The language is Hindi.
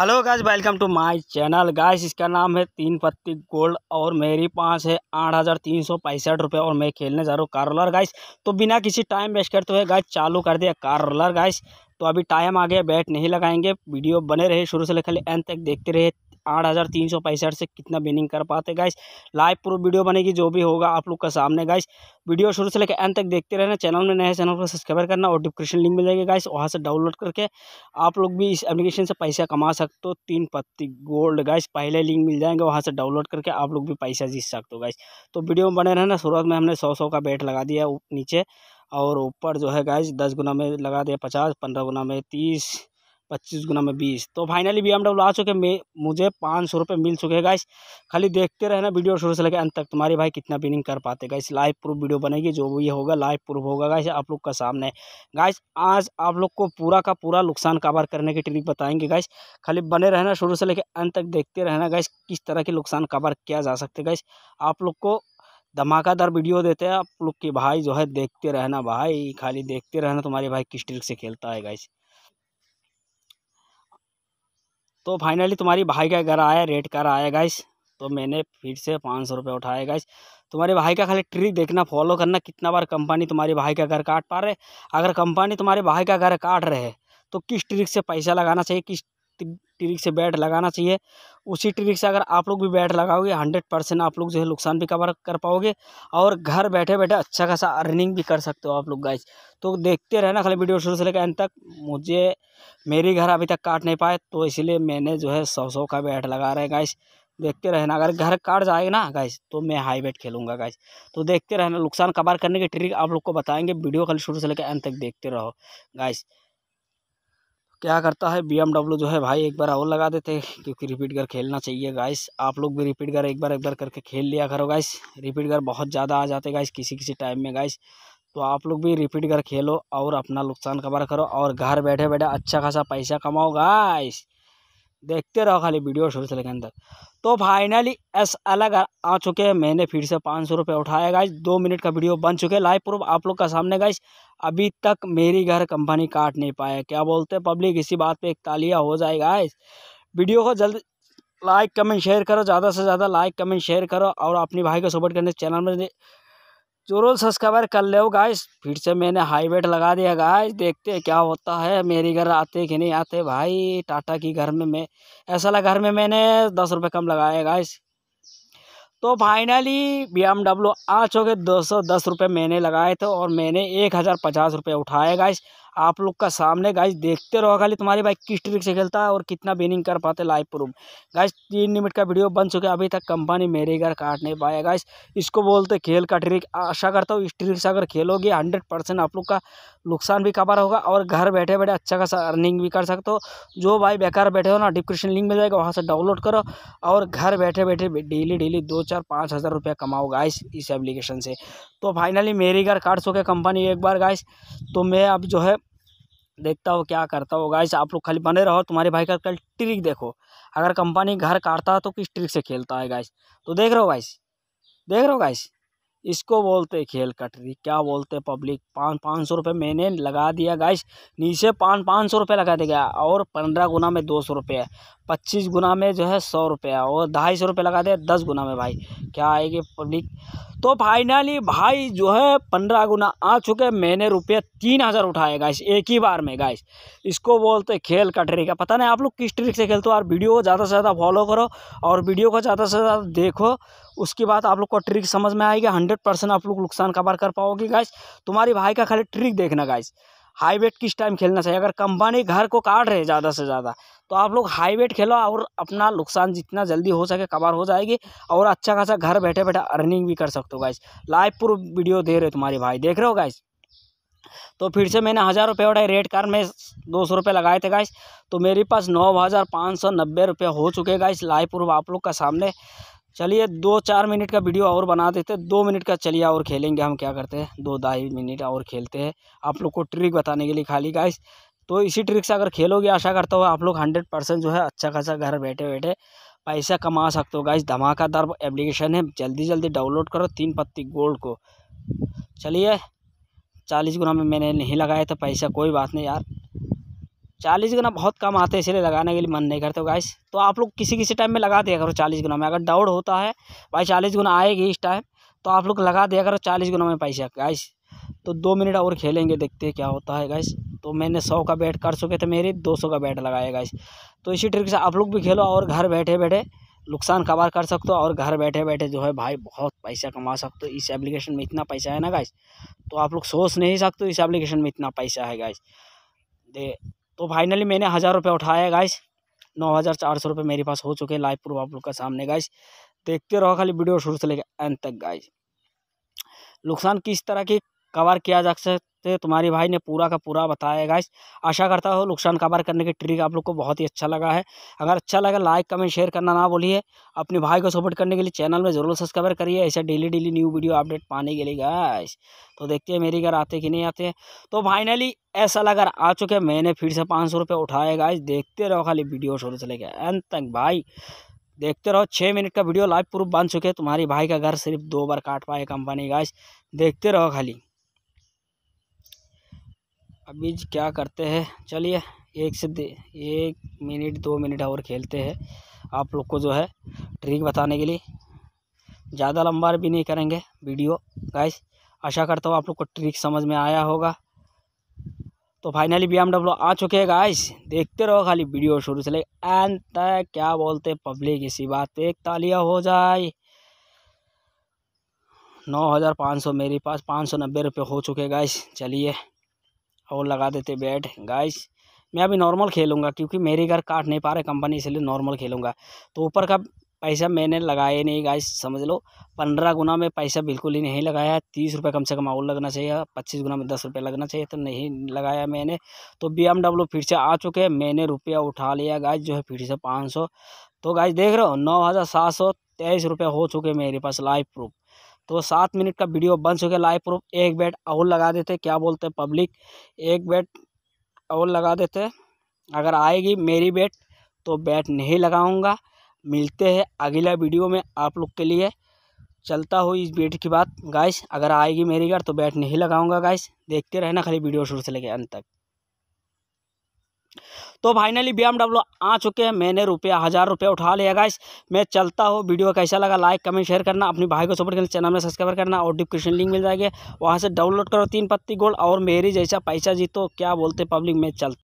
hello guys welcome to my channel guys इसका नाम है तीन पत्ती गोल्ड और मेरी पास है आठ हज़ार तीन सौ पैंसठ रुपये और मैं खेलने जा रहा हूँ कार गाइस तो बिना किसी टाइम वेस्ट करते हुए गाइस चालू कर दिया कार गाइस तो अभी टाइम आ गया बैट नहीं लगाएंगे वीडियो बने रहे शुरू से लेकर एंड तक देखते रहे आठ हज़ार तीन सौ पैंसठ से कितना बिनिंग कर पाते गाइस लाइव प्रूफ वीडियो बनेगी जो भी होगा आप लोग का सामने गाइस वीडियो शुरू से लेकर एंड तक देखते रहना चैनल में नए चैनल को सब्सक्राइब करना और डिस्क्रिप्शन लिंक मिल जाएगी गाइस वहाँ से डाउनलोड करके आप लोग भी इस एप्लीकेशन से पैसा कमा सकते हो तीन पत्ती गोल्ड गाइस पहले लिंक मिल जाएंगे वहाँ से डाउनलोड करके आप लोग भी पैसा जीत सकते हो गाइस तो वीडियो में बने रहना शुरुआत में हमने सौ सौ का बेट लगा दिया नीचे और ऊपर जो है गाइस दस गुना में लगा दिया पचास पंद्रह गुना में तीस पच्चीस गुना में बीस तो फाइनली बी एमडब्ल्यू आ चुके मे मुझे पाँच सौ रुपये मिल चुके हैं गाइस खाली देखते रहना वीडियो शुरू से लेकर अंत तक तुम्हारे भाई कितना विनिंग कर पाते गाइस लाइव प्रूफ वीडियो बनेगी जो भी होगा लाइव प्रूफ होगा गाइस आप लोग का सामने गाइस आज आप लोग को पूरा का पूरा नुकसान कवर करने की ट्रिक बताएंगे गाइस खाली बने रहना शुरू से लेकर अंत तक देखते रहना गाइस किस तरह के नुकसान कवर किया जा सकता है गाइस आप लोग को धमाकादार वीडियो देते हैं आप लोग के भाई जो है देखते रहना भाई खाली देखते रहना तुम्हारे भाई किस ट्रिक से खेलता है गाइस तो फाइनली तुम्हारी भाई का घर आया रेड कार आया गाइस तो मैंने फिर से पाँच सौ रुपये उठाए गाइस तुम्हारे भाई का खाली ट्रिक देखना फॉलो करना कितना बार कंपनी तुम्हारे भाई का घर काट पा रहे अगर कंपनी तुम्हारे भाई का घर काट रहे तो किस ट्रिक से पैसा लगाना चाहिए किस ट्रिक से बैट लगाना चाहिए उसी ट्रिक से अगर आप लोग भी बैट लगाओगे हंड्रेड परसेंट आप लोग जो है नुकसान भी कवर कर पाओगे और घर बैठे बैठे अच्छा खासा अर्निंग भी कर सकते हो आप लोग गाइज तो देखते रहना खाली वीडियो शुरू से लेकर एंड तक मुझे मेरी घर अभी तक काट नहीं पाए तो इसलिए मैंने जो है सौ सौ का बैट लगा रहे हैं गाइज देखते रहना अगर घर काट जाएगा ना गाइज तो मैं हाई बैट खेलूंगा गाइज तो देखते रहना नुकसान कवर करने की ट्रिक आप लोग को बताएंगे वीडियो खाली शुरू से लेकर एंड तक देखते रहो गाइज़ क्या करता है बी जो है भाई एक बार और लगा देते क्योंकि रिपीट कर खेलना चाहिए गाइस आप लोग भी रिपीट कर एक बार एक बार करके खेल लिया करो गाइस रिपीट कर बहुत ज़्यादा आ जाते गाइस किसी किसी टाइम में गाइस तो आप लोग भी रिपीट कर खेलो और अपना नुकसान कवर करो और घर बैठे बैठे अच्छा खासा पैसा कमाओ गाइस देखते रहो खाली वीडियो शुरू से लेकर अंदर तो फाइनली एस अलग आ चुके हैं मैंने फिर से पाँच सौ रुपये उठाया गाइज दो मिनट का वीडियो बन चुके हैं लाइव प्रूफ आप लोग का सामने गाइज अभी तक मेरी घर कंपनी काट नहीं पाया क्या बोलते हैं पब्लिक इसी बात पे एक तालिया हो जाएगा गाइज वीडियो को जल्द लाइक कमेंट शेयर करो ज़्यादा से ज़्यादा लाइक कमेंट शेयर करो और अपने भाई को सपोर्ट करने चैनल में जरूर सब्सक्राइबर कर ले गाइस फिर से मैंने हाई वेट लगा दिया गाइस देखते हैं क्या होता है मेरे घर आते कि नहीं आते भाई टाटा की घर में मैं ऐसा लगा घर में मैंने दस रुपये कम लगाया गाइस तो फाइनली बी एम डब्ल्यू आ चुके दो सौ दस रुपये मैंने लगाए थे और मैंने एक हज़ार पचास रुपये उठाए गाइस आप लोग का सामने गाइज देखते रहो खाली तुम्हारी बाइक किस ट्रिक से खेलता है और कितना बेनिंग कर पाते लाइव प्रूफ गाइज तीन मिनट का वीडियो बन चुके अभी तक कंपनी मेरे घर काट नहीं पाया गाइज इसको बोलते खेल का ट्रिक आशा करता हूँ इस ट्रिक से अगर खेलोगे हंड्रेड परसेंट आप लोग का नुकसान भी कबार होगा और घर बैठे बैठे अच्छा खासा अर्निंग भी कर सकते हो जो भाई बेकार बैठे हो ना डिस्क्रिप्शन लिंक मिल जाएगा वहाँ से डाउनलोड करो और घर बैठे बैठे डेली डेली दो चार पाँच हज़ार रुपया कमाओ गाइस इस एप्लीकेशन से तो फाइनली मेरी घर कार्ड सो के कंपनी एक बार गाइस तो मैं अब जो है देखता हो क्या करता हो गाइस आप लोग खाली बने रहो तुम्हारे भाई का कल ट्रिक देखो अगर कंपनी घर काटता है तो किस ट्रिक से खेलता है गाइस तो देख रहे हो गाइस देख रहे हो गाइस इसको बोलते खेल का ट्रिक क्या बोलते पब्लिक पाँच पाँच सौ रुपये मैंने लगा दिया गाइस नीचे पाँच पाँच सौ रुपये लगा दिया और पंद्रह गुना में दो सौ रुपये पच्चीस गुना में जो है सौ रुपये और ढाई सौ रुपये लगा दिया दस गुना में भाई क्या आएगी पब्लिक तो फाइनली भाई जो है पंद्रह गुना आ चुके मैंने रुपया तीन हज़ार उठाए गाइस एक ही बार में गाइस इसको बोलते खेल का ट्रिक है पता नहीं आप लोग किस ट्रिक से खेलते हो और वीडियो को ज़्यादा से ज़्यादा फॉलो करो और वीडियो को ज़्यादा से ज़्यादा देखो उसके बाद आप लोग को ट्रिक समझ में आएगी हंड्रेड परसेंट आप लोग नुकसान कवर कर पाओगे गाइस तुम्हारी भाई का खाली ट्रिक देखना गाइस हाई वेट किस टाइम खेलना चाहिए अगर कंपनी घर को काट रहे ज़्यादा से ज़्यादा तो आप लोग हाई वेट खेलो और अपना नुकसान जितना जल्दी हो सके कवर हो जाएगी और अच्छा खासा घर बैठे बैठे अर्निंग भी कर सकते हो गाइस लाइव प्रूफ वीडियो दे रहे तुम्हारे भाई देख रहे हो गाइस तो फिर से मैंने हज़ार रुपये उठाए रेड कार में दो सौ रुपये लगाए थे गाइस तो मेरे पास नौ हज़ार पाँच सौ नब्बे रुपये हो चुके गाइस लाइव प्रूफ आप लोग का सामने चलिए दो चार मिनट का वीडियो और बना देते हैं दो मिनट का चलिए और खेलेंगे हम क्या करते हैं दो ढाई मिनट और खेलते हैं आप लोग को ट्रिक बताने के लिए खाली गाइस तो इसी ट्रिक से अगर खेलोगे आशा करता हूँ आप लोग हंड्रेड परसेंट जो है अच्छा खासा घर बैठे बैठे पैसा कमा सकते हो गाइस धमाकादार एप्लीकेशन है जल्दी जल्दी डाउनलोड करो तीन पत्ती गोल्ड को चलिए चालीस गुना में मैंने नहीं लगाया था पैसा कोई बात नहीं यार चालीस ग्राम बहुत कम आते हैं इसलिए लगाने के लिए मन नहीं करते गाइस तो, तो आप लोग किसी किसी टाइम में लगा दिया करो चालीस गुना में अगर डाउट होता है भाई चालीस गुना आएगी इस टाइम तो आप लोग लगा दिया करो चालीस गुना में पैसा गाइस तो दो मिनट और खेलेंगे देखते हैं क्या होता है गाइस तो मैंने सौ का बैट कर चुके थे मेरे दो सौ का बैट लगाया गाइस तो इसी ट्रिक से आप लोग भी खेलो और घर बैठे बैठे नुकसान कवर कर सकते हो और घर बैठे बैठे जो है भाई बहुत पैसा कमा सकते हो इस एप्लीकेशन में इतना पैसा है ना गाइस तो आप लोग सोच नहीं सकते इस एप्लीकेशन में इतना पैसा है गाइस दे तो फाइनली मैंने हज़ार रुपये उठाया गाइस नौ हज़ार चार सौ रुपये मेरे पास हो चुके हैं लाइव प्रूफ आप लोग का सामने गाइस देखते रहो खाली वीडियो शुरू से लेकर अंत तक गाइस नुकसान किस तरह की कवर किया जा सकता तो तुम्हारे भाई ने पूरा का पूरा बताया गाइस आशा करता हूँ नुकसान कवर करने की ट्रिक आप लोग को बहुत ही अच्छा लगा है अगर अच्छा लगा लाइक कमेंट शेयर करना ना बोलिए अपने भाई को सपोर्ट करने के लिए चैनल में ज़रूर सब्सक्राइब करिए ऐसे daily daily new video update पाने के लिए गाइस तो देखते हैं मेरे घर आते कि नहीं आते तो फाइनली ऐसा लगा आ चुके मैंने फिर से पाँच सौ रुपये उठाए गाइस देखते रहो खाली वीडियो शुरू चले गए अंत तक भाई देखते रहो छः मिनट का वीडियो लाइव प्रूफ बन चुके तुम्हारे भाई का घर सिर्फ दो बार काट पाए कंपनी गाइस देखते रहो खाली अभी क्या करते हैं चलिए एक से एक मिनट दो मिनट और खेलते हैं आप लोग को जो है ट्रिक बताने के लिए ज़्यादा लंबा भी नहीं करेंगे वीडियो गाइस आशा करता हूँ आप लोग को ट्रिक समझ में आया होगा तो फाइनली बी आ चुके हैं गाइस देखते रहो खाली वीडियो शुरू से ले एंड क्या बोलते पब्लिक इसी बात पे एक तालिया हो जाए नौ हज़ार पाँच सौ मेरे पास पाँच सौ नब्बे रुपये हो चुके गाइस चलिए और लगा देते बैट गाइस मैं अभी नॉर्मल खेलूँगा क्योंकि मेरे घर काट नहीं पा रहे कंपनी इसलिए नॉर्मल खेलूँगा तो ऊपर का पैसा मैंने लगाया नहीं गाइस समझ लो पंद्रह गुना में पैसा बिल्कुल ही नहीं लगाया तीस रुपये कम से कम और लगना चाहिए पच्चीस गुना में दस रुपये लगना चाहिए तो नहीं लगाया मैंने तो बी फिर से आ चुके हैं मैंने रुपया उठा लिया गाइस जो है फिर से पाँच सौ तो गाइस देख रहे हो नौ हज़ार सात सौ तेईस रुपये हो चुके मेरे पास लाइव प्रूफ तो सात मिनट का वीडियो बन चुके लाइव प्रूफ एक बैट और लगा देते क्या बोलते हैं पब्लिक एक बैट और लगा देते अगर आएगी मेरी बैट तो बैट नहीं लगाऊंगा मिलते हैं अगला वीडियो में आप लोग के लिए चलता हो इस बैट की बात गाइस अगर आएगी मेरी घर तो बैट नहीं लगाऊँगा गाइस देखते रहना खाली वीडियो शुरू से लेके अंत तक तो फाइनली बी आ चुके हैं मैंने रुपया हज़ार रुपया उठा लिया गाइस मैं चलता हूँ वीडियो कैसा लगा लाइक कमेंट शेयर करना अपने भाई को सपोर्ट करना चैनल में सब्सक्राइब करना और डिस्क्रिप्शन लिंक मिल जाएगी वहाँ से डाउनलोड करो तीन पत्ती गोल्ड और मेरी जैसा पैसा जीतो क्या बोलते पब्लिक मैं चलता